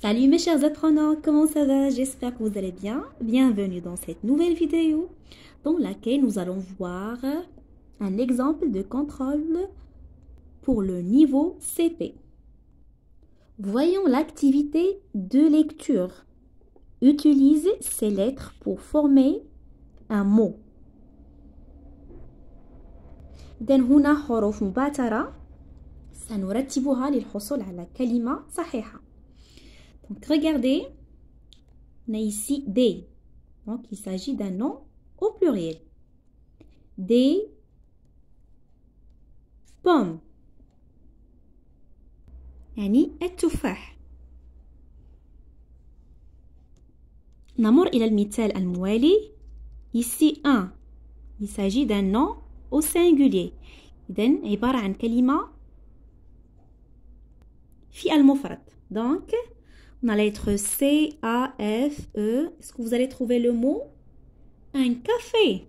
Salut mes chers apprenants, comment ça va J'espère que vous allez bien. Bienvenue dans cette nouvelle vidéo dans laquelle nous allons voir un exemple de contrôle pour le niveau CP. Voyons l'activité de lecture. Utilise ces lettres pour former un mot. هنا حروف سنرتبها للحصول على كلمة Donc, regardez, on a ici des. Donc, il s'agit d'un nom au pluriel. Des pommes. يعني التفاح نمر إلى المثال الموالي ici un il s'agit d'un nom au singulier إذن عبارة عن كلمة في المفرد donc On a la lettre C, A, F, E. Est-ce que vous allez trouver le mot Un café.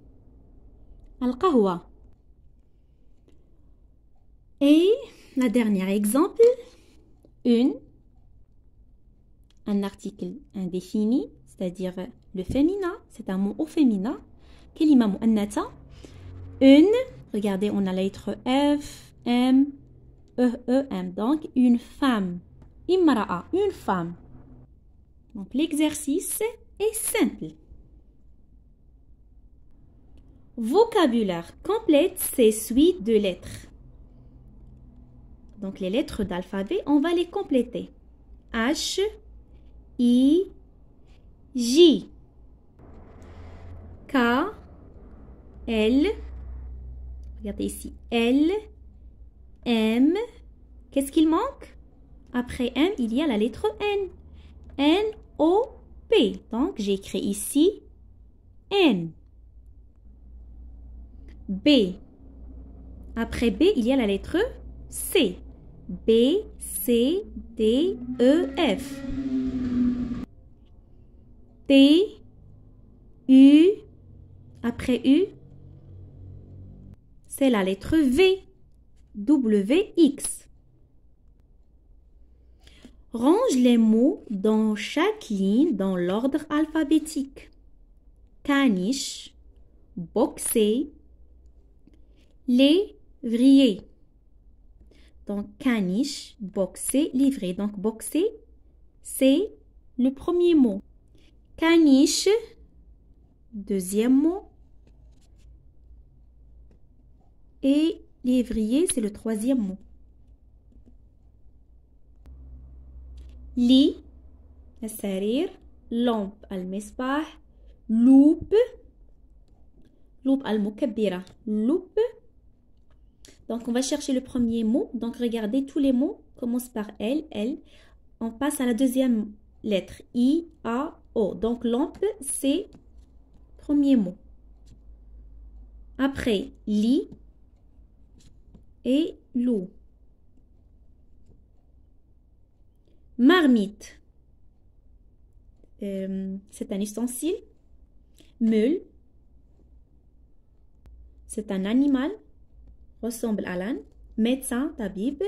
Al-Qahwa. Et la dernière exemple, une, un article indéfini, c'est-à-dire le féminin, c'est un mot au féminin. Kelima nata Une, regardez, on a la lettre F, M, E, E, M. Donc, une femme imra'a, une femme. Donc l'exercice est simple. Vocabulaire complète ces suites de lettres. Donc les lettres d'alphabet, on va les compléter. H, I, J, K, L, regardez ici, L, M. Qu'est-ce qu'il manque après M, il y a la lettre N. N, O, P. Donc, j'écris ici N. B. Après B, il y a la lettre C. B, C, D, E, F. T, U. Après U, c'est la lettre V. W, X. Range les mots dans chaque ligne dans l'ordre alphabétique. Caniche, boxer, livrer. Donc caniche, boxer, livrer. Donc boxer, c'est le premier mot. Caniche, deuxième mot. Et livrer, c'est le troisième mot. لي السرير لومب المصباح لوب لوب المكبرة l'oupe. Donc on va chercher le premier mot. Donc regardez, tous les mots commencent par L, L. On passe à la deuxième lettre, I, A, O. Donc lampe, c'est premier mot. Après, lit et loup. Marmite, euh, c'est un ustensile. Mule, c'est un animal, ressemble à l'âne. Médecin, tabib.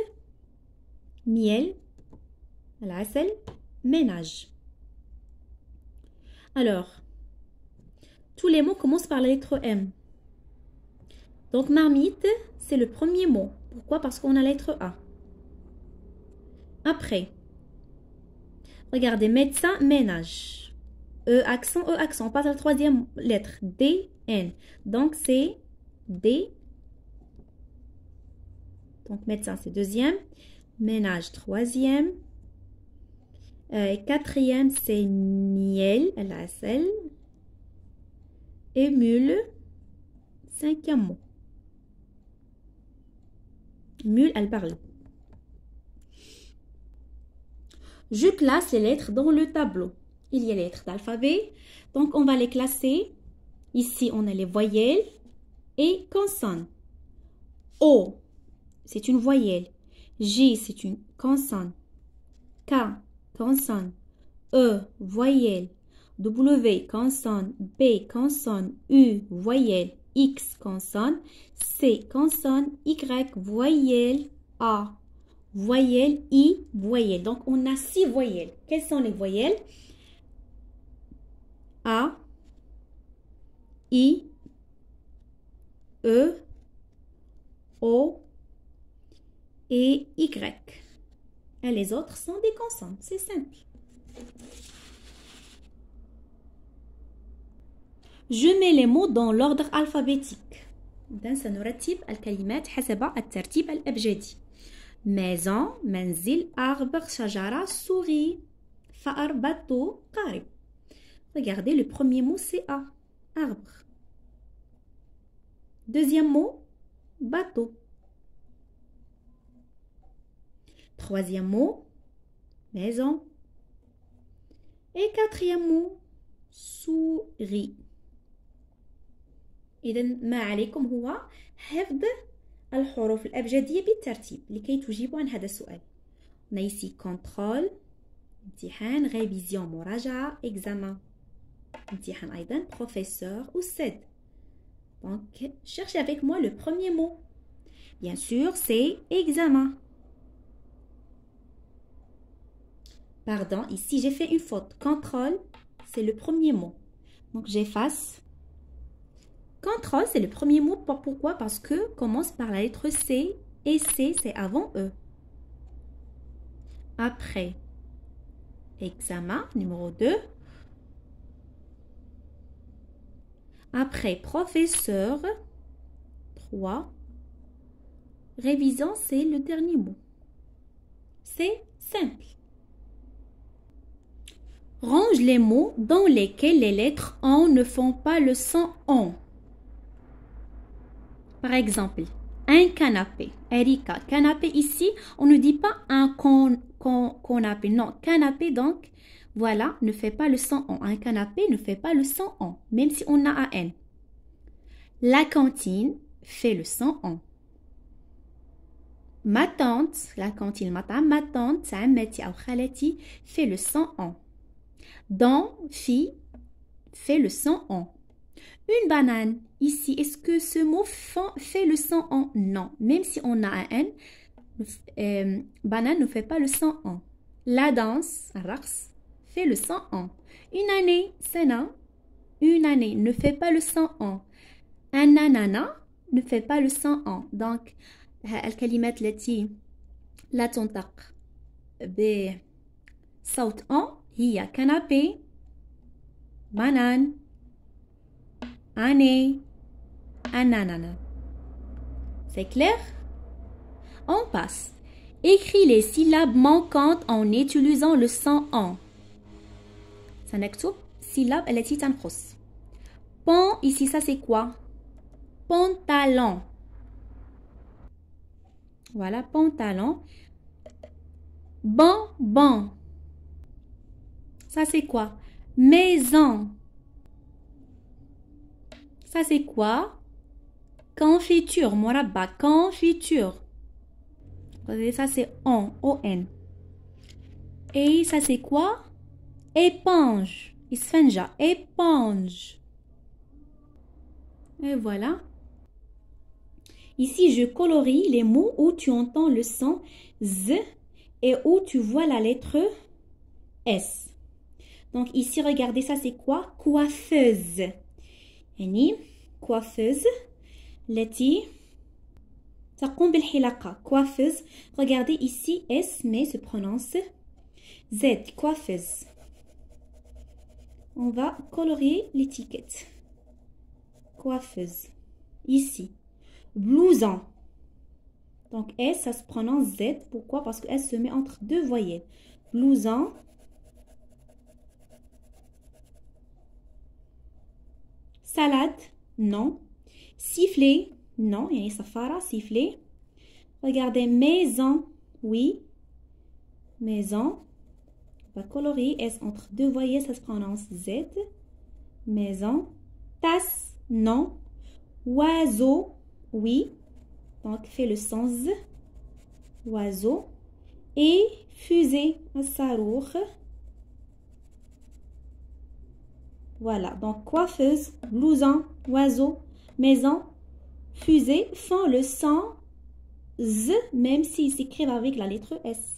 Miel, sel. ménage. Alors, tous les mots commencent par la lettre M. Donc marmite, c'est le premier mot. Pourquoi Parce qu'on a la lettre A. Après, Regardez, médecin, ménage. E accent, E accent. On passe à la troisième lettre. D, N. Donc c'est D. Donc médecin, c'est deuxième. Ménage, troisième. Euh, quatrième, c'est Niel, la selle. Et mule, cinquième mot. Mule, elle parle. je classe les lettres dans le tableau. Il y a les lettres d'alphabet, donc on va les classer. Ici, on a les voyelles et consonnes. O, c'est une voyelle. J, c'est une consonne. K, consonne. E, voyelle. W, consonne. B, consonne. U, voyelle. X, consonne. C, consonne. Y, voyelle. A, Voyelles i, voyelles. Donc, on a six voyelles. Quelles sont les voyelles A, I, E, O et Y. Et les autres sont des consonnes. C'est simple. Je mets les mots dans l'ordre alphabétique maison, menzil, arbre, chajara souris. Fa'ar, bateau, carré. Regardez, le premier mot c'est arbre. Deuxième mot, bateau. Troisième mot, maison. Et quatrième mot, souris. Et ما comme هو حفظ les lettres de pour répondre à cette question. On a ici contrôle, révision, examen. On professeur ou s'aide. Donc, cherchez avec moi le premier mot. Bien sûr, c'est examen. Pardon, ici j'ai fait une faute. Contrôle, c'est le premier mot. Donc, j'efface. Contrôle, c'est le premier mot. Pourquoi Parce que commence par la lettre C et C, c'est avant E. Après, examen numéro 2. Après, professeur 3. Révisant, c'est le dernier mot. C'est simple. Range les mots dans lesquels les lettres en ne font pas le son en. Par exemple, un canapé. Erika, canapé ici, on ne dit pas un con, con, canapé. Non, canapé donc, voilà, ne fait pas le son en Un canapé ne fait pas le son en, même si on a un N. La cantine fait le son en. Ma tante, la cantine, ma tante, ma tante, fait le son en. Dans, fille, fait le son en. Une banane, ici, est-ce que ce mot fait le son en Non. Même si on a un N, euh, banane ne fait pas le son en. La danse, rars, fait le son en. Une année, c'est non. une année, ne fait pas le son en. Un anana ne fait pas le son en. Donc, الكلمات la لا b Saut en a canapé, banane. Anne, ananana. C'est clair On passe. Écris les syllabes manquantes en utilisant le son en. tout syllabe est تنقص. Pan ici ça c'est quoi Pantalon. Voilà pantalon. Bon bon. Ça c'est quoi Maison. Ça c'est quoi Confiture, bas confiture. Ça c'est on, O-N. Et ça c'est quoi Éponge, éponge. Et voilà. Ici, je colorie les mots où tu entends le son Z et où tu vois la lettre S. Donc ici, regardez, ça c'est quoi Coiffeuse. يعني coiffeuse التي تقوم بالحلاقة coiffeuse regardez ici S mais se prononce Z coiffeuse on va colorier l'étiquette coiffeuse ici blouson donc S ça se prononce Z pourquoi parce que elle se met entre deux voyelles blouson Salade, non. Siffler, non. Yani safara, siffler. Regardez, maison, oui. Maison. On va colorier S entre deux voyelles, ça se prononce Z. Maison. Tasse, non. Oiseau, oui. Donc, fait le sens. Oiseau. Et fusée, sarour. Voilà, donc coiffeuse, blouson, oiseau, maison, fusée font le son Z, même s'ils s'écrivent avec la lettre S.